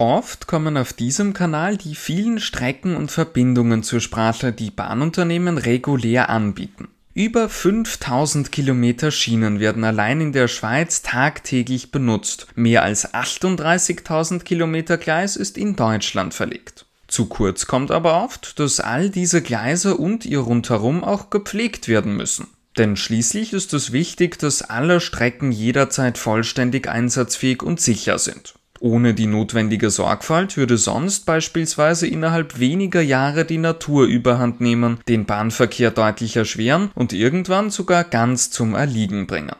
Oft kommen auf diesem Kanal die vielen Strecken und Verbindungen zur Sprache, die Bahnunternehmen regulär anbieten. Über 5000 Kilometer Schienen werden allein in der Schweiz tagtäglich benutzt. Mehr als 38.000 Kilometer Gleis ist in Deutschland verlegt. Zu kurz kommt aber oft, dass all diese Gleise und ihr rundherum auch gepflegt werden müssen. Denn schließlich ist es wichtig, dass alle Strecken jederzeit vollständig einsatzfähig und sicher sind. Ohne die notwendige Sorgfalt würde sonst beispielsweise innerhalb weniger Jahre die Natur überhand nehmen, den Bahnverkehr deutlich erschweren und irgendwann sogar ganz zum Erliegen bringen.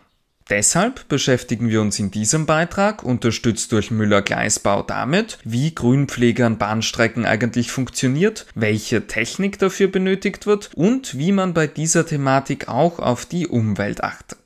Deshalb beschäftigen wir uns in diesem Beitrag, unterstützt durch Müller-Gleisbau, damit, wie Grünpflege an Bahnstrecken eigentlich funktioniert, welche Technik dafür benötigt wird und wie man bei dieser Thematik auch auf die Umwelt achtet.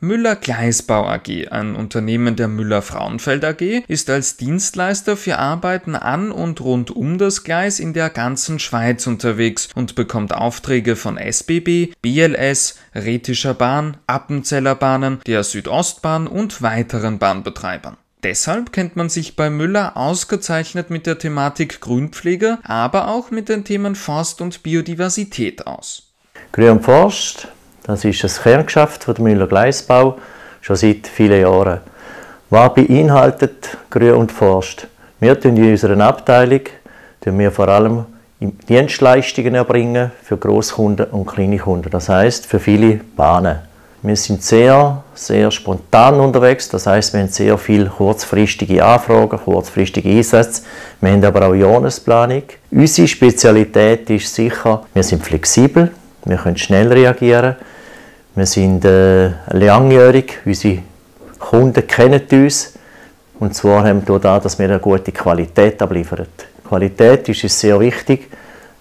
Müller Gleisbau AG, ein Unternehmen der Müller Frauenfeld AG, ist als Dienstleister für Arbeiten an und rund um das Gleis in der ganzen Schweiz unterwegs und bekommt Aufträge von SBB, BLS, Rätischer Bahn, Appenzeller Bahnen, der Südostbahn und weiteren Bahnbetreibern. Deshalb kennt man sich bei Müller ausgezeichnet mit der Thematik Grünpflege, aber auch mit den Themen Forst und Biodiversität aus. Grün Forst das ist das Kerngeschäft von der Müller Gleisbau schon seit vielen Jahren. Was beinhaltet Grün und Forst? Wir tun in unserer Abteilung wir vor allem Dienstleistungen erbringen für Großkunden und kleine Kunden. Das heißt für viele Bahnen. Wir sind sehr, sehr spontan unterwegs. Das heißt, wir haben sehr viele kurzfristige Anfragen, kurzfristige Einsätze. Wir haben aber auch Jahresplanung. Unsere Spezialität ist sicher, wir sind flexibel, wir können schnell reagieren. Wir sind äh, langjährig, unsere Kunden kennen uns. Und zwar haben wir dadurch, dass wir eine gute Qualität abliefern. Qualität ist uns sehr wichtig,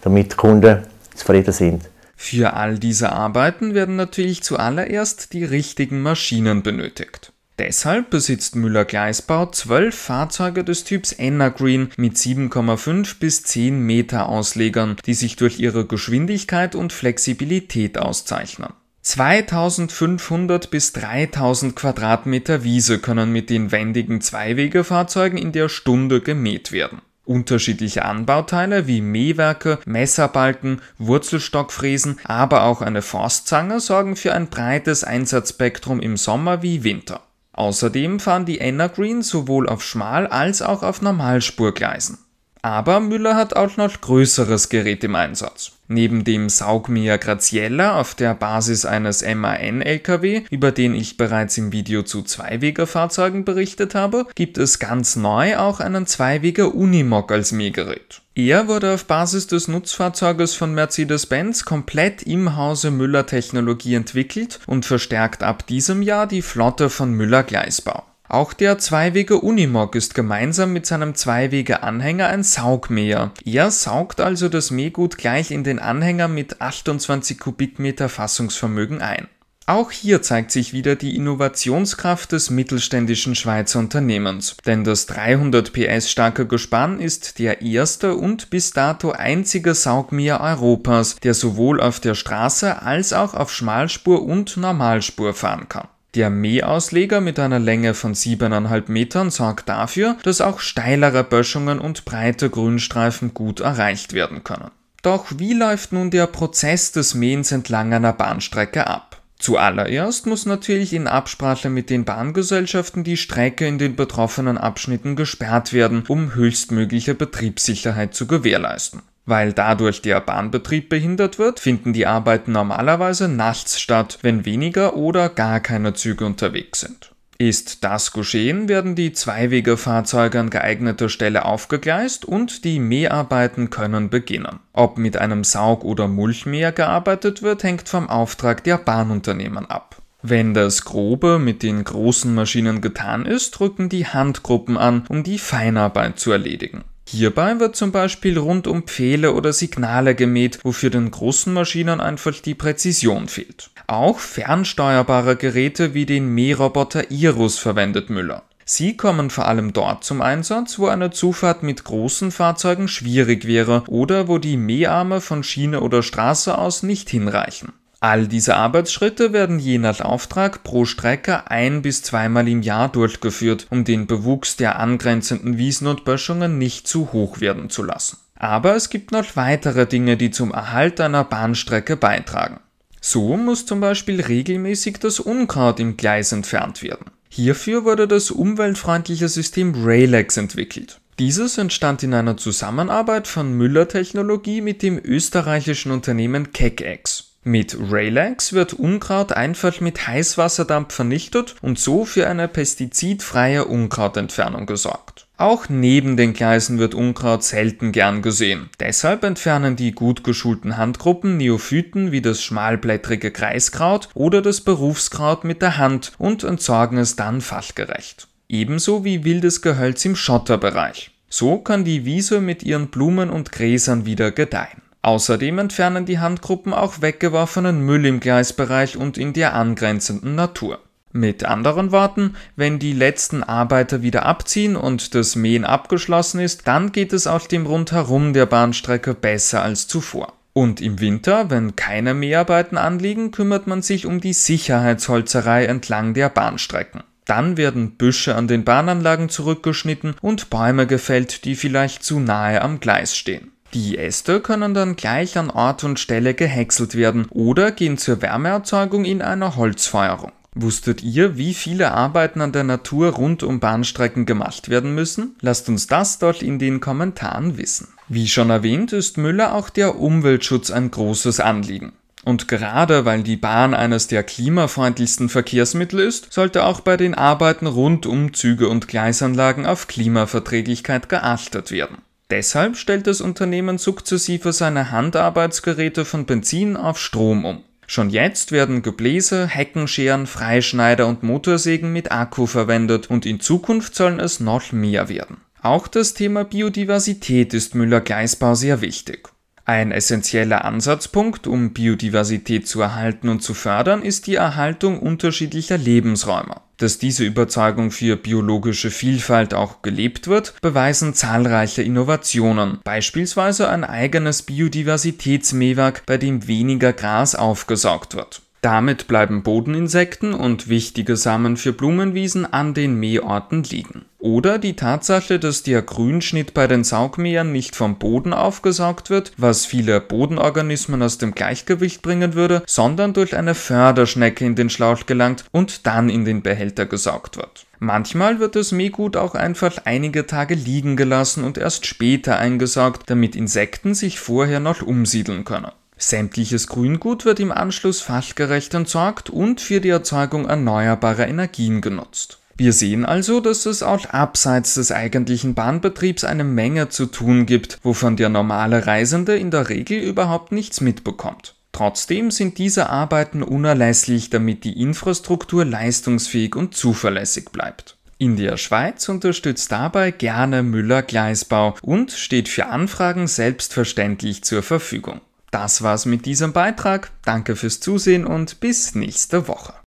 damit die Kunden zufrieden sind. Für all diese Arbeiten werden natürlich zuallererst die richtigen Maschinen benötigt. Deshalb besitzt Müller Gleisbau zwölf Fahrzeuge des Typs Energreen mit 7,5 bis 10 Meter Auslegern, die sich durch ihre Geschwindigkeit und Flexibilität auszeichnen. 2500 bis 3000 Quadratmeter Wiese können mit den wendigen Zweiwegefahrzeugen in der Stunde gemäht werden. Unterschiedliche Anbauteile wie Mähwerke, Messerbalken, Wurzelstockfräsen, aber auch eine Forstzange sorgen für ein breites Einsatzspektrum im Sommer wie Winter. Außerdem fahren die Energreen sowohl auf Schmal- als auch auf Normalspurgleisen. Aber Müller hat auch noch größeres Gerät im Einsatz. Neben dem Saugmia Graziella auf der Basis eines MAN-LKW, über den ich bereits im Video zu Zweiwegerfahrzeugen berichtet habe, gibt es ganz neu auch einen Zweiweger Unimog als Mähgerät. Er wurde auf Basis des Nutzfahrzeuges von Mercedes-Benz komplett im Hause Müller Technologie entwickelt und verstärkt ab diesem Jahr die Flotte von Müller Gleisbau. Auch der Zweiwege Unimog ist gemeinsam mit seinem Zweiwege-Anhänger ein Saugmäher. Er saugt also das Mähgut gleich in den Anhänger mit 28 Kubikmeter Fassungsvermögen ein. Auch hier zeigt sich wieder die Innovationskraft des mittelständischen Schweizer Unternehmens, denn das 300 PS starke Gespann ist der erste und bis dato einzige Saugmäher Europas, der sowohl auf der Straße als auch auf Schmalspur und Normalspur fahren kann. Der Mähausleger mit einer Länge von 7,5 Metern sorgt dafür, dass auch steilere Böschungen und breite Grünstreifen gut erreicht werden können. Doch wie läuft nun der Prozess des Mähens entlang einer Bahnstrecke ab? Zuallererst muss natürlich in Absprache mit den Bahngesellschaften die Strecke in den betroffenen Abschnitten gesperrt werden, um höchstmögliche Betriebssicherheit zu gewährleisten. Weil dadurch der Bahnbetrieb behindert wird, finden die Arbeiten normalerweise nachts statt, wenn weniger oder gar keine Züge unterwegs sind. Ist das geschehen, werden die Zweiwegefahrzeuge an geeigneter Stelle aufgegleist und die Mäharbeiten können beginnen. Ob mit einem Saug- oder Mulchmäher gearbeitet wird, hängt vom Auftrag der Bahnunternehmen ab. Wenn das Grobe mit den großen Maschinen getan ist, rücken die Handgruppen an, um die Feinarbeit zu erledigen. Hierbei wird zum Beispiel rund um Pfähle oder Signale gemäht, wofür den großen Maschinen einfach die Präzision fehlt. Auch fernsteuerbare Geräte wie den Mähroboter Irus verwendet Müller. Sie kommen vor allem dort zum Einsatz, wo eine Zufahrt mit großen Fahrzeugen schwierig wäre oder wo die Mäharme von Schiene oder Straße aus nicht hinreichen. All diese Arbeitsschritte werden je nach Auftrag pro Strecke ein- bis zweimal im Jahr durchgeführt, um den Bewuchs der angrenzenden Wiesen und Böschungen nicht zu hoch werden zu lassen. Aber es gibt noch weitere Dinge, die zum Erhalt einer Bahnstrecke beitragen. So muss zum Beispiel regelmäßig das Unkraut im Gleis entfernt werden. Hierfür wurde das umweltfreundliche System Railex entwickelt. Dieses entstand in einer Zusammenarbeit von Müller Technologie mit dem österreichischen Unternehmen Kegex. Mit Raylax wird Unkraut einfach mit Heißwasserdampf vernichtet und so für eine pestizidfreie Unkrautentfernung gesorgt. Auch neben den Gleisen wird Unkraut selten gern gesehen. Deshalb entfernen die gut geschulten Handgruppen Neophyten wie das schmalblättrige Kreiskraut oder das Berufskraut mit der Hand und entsorgen es dann fachgerecht. Ebenso wie wildes Gehölz im Schotterbereich. So kann die Wiese mit ihren Blumen und Gräsern wieder gedeihen. Außerdem entfernen die Handgruppen auch weggeworfenen Müll im Gleisbereich und in der angrenzenden Natur. Mit anderen Worten, wenn die letzten Arbeiter wieder abziehen und das Mähen abgeschlossen ist, dann geht es auf dem Rundherum der Bahnstrecke besser als zuvor. Und im Winter, wenn keine Mäharbeiten anliegen, kümmert man sich um die Sicherheitsholzerei entlang der Bahnstrecken. Dann werden Büsche an den Bahnanlagen zurückgeschnitten und Bäume gefällt, die vielleicht zu nahe am Gleis stehen. Die Äste können dann gleich an Ort und Stelle gehäckselt werden oder gehen zur Wärmeerzeugung in einer Holzfeuerung. Wusstet ihr, wie viele Arbeiten an der Natur rund um Bahnstrecken gemacht werden müssen? Lasst uns das dort in den Kommentaren wissen. Wie schon erwähnt, ist Müller auch der Umweltschutz ein großes Anliegen. Und gerade weil die Bahn eines der klimafreundlichsten Verkehrsmittel ist, sollte auch bei den Arbeiten rund um Züge und Gleisanlagen auf Klimaverträglichkeit geachtet werden. Deshalb stellt das Unternehmen sukzessive seine Handarbeitsgeräte von Benzin auf Strom um. Schon jetzt werden Gebläse, Heckenscheren, Freischneider und Motorsägen mit Akku verwendet und in Zukunft sollen es noch mehr werden. Auch das Thema Biodiversität ist Müller-Gleisbau sehr wichtig. Ein essentieller Ansatzpunkt, um Biodiversität zu erhalten und zu fördern, ist die Erhaltung unterschiedlicher Lebensräume. Dass diese Überzeugung für biologische Vielfalt auch gelebt wird, beweisen zahlreiche Innovationen, beispielsweise ein eigenes Biodiversitätsmähwerk, bei dem weniger Gras aufgesaugt wird. Damit bleiben Bodeninsekten und wichtige Samen für Blumenwiesen an den Mähorten liegen. Oder die Tatsache, dass der Grünschnitt bei den Saugmähern nicht vom Boden aufgesaugt wird, was viele Bodenorganismen aus dem Gleichgewicht bringen würde, sondern durch eine Förderschnecke in den Schlauch gelangt und dann in den Behälter gesaugt wird. Manchmal wird das Mähgut auch einfach einige Tage liegen gelassen und erst später eingesaugt, damit Insekten sich vorher noch umsiedeln können. Sämtliches Grüngut wird im Anschluss fachgerecht entsorgt und für die Erzeugung erneuerbarer Energien genutzt. Wir sehen also, dass es auch abseits des eigentlichen Bahnbetriebs eine Menge zu tun gibt, wovon der normale Reisende in der Regel überhaupt nichts mitbekommt. Trotzdem sind diese Arbeiten unerlässlich, damit die Infrastruktur leistungsfähig und zuverlässig bleibt. In der Schweiz unterstützt dabei gerne Müller Gleisbau und steht für Anfragen selbstverständlich zur Verfügung. Das war's mit diesem Beitrag. Danke fürs Zusehen und bis nächste Woche.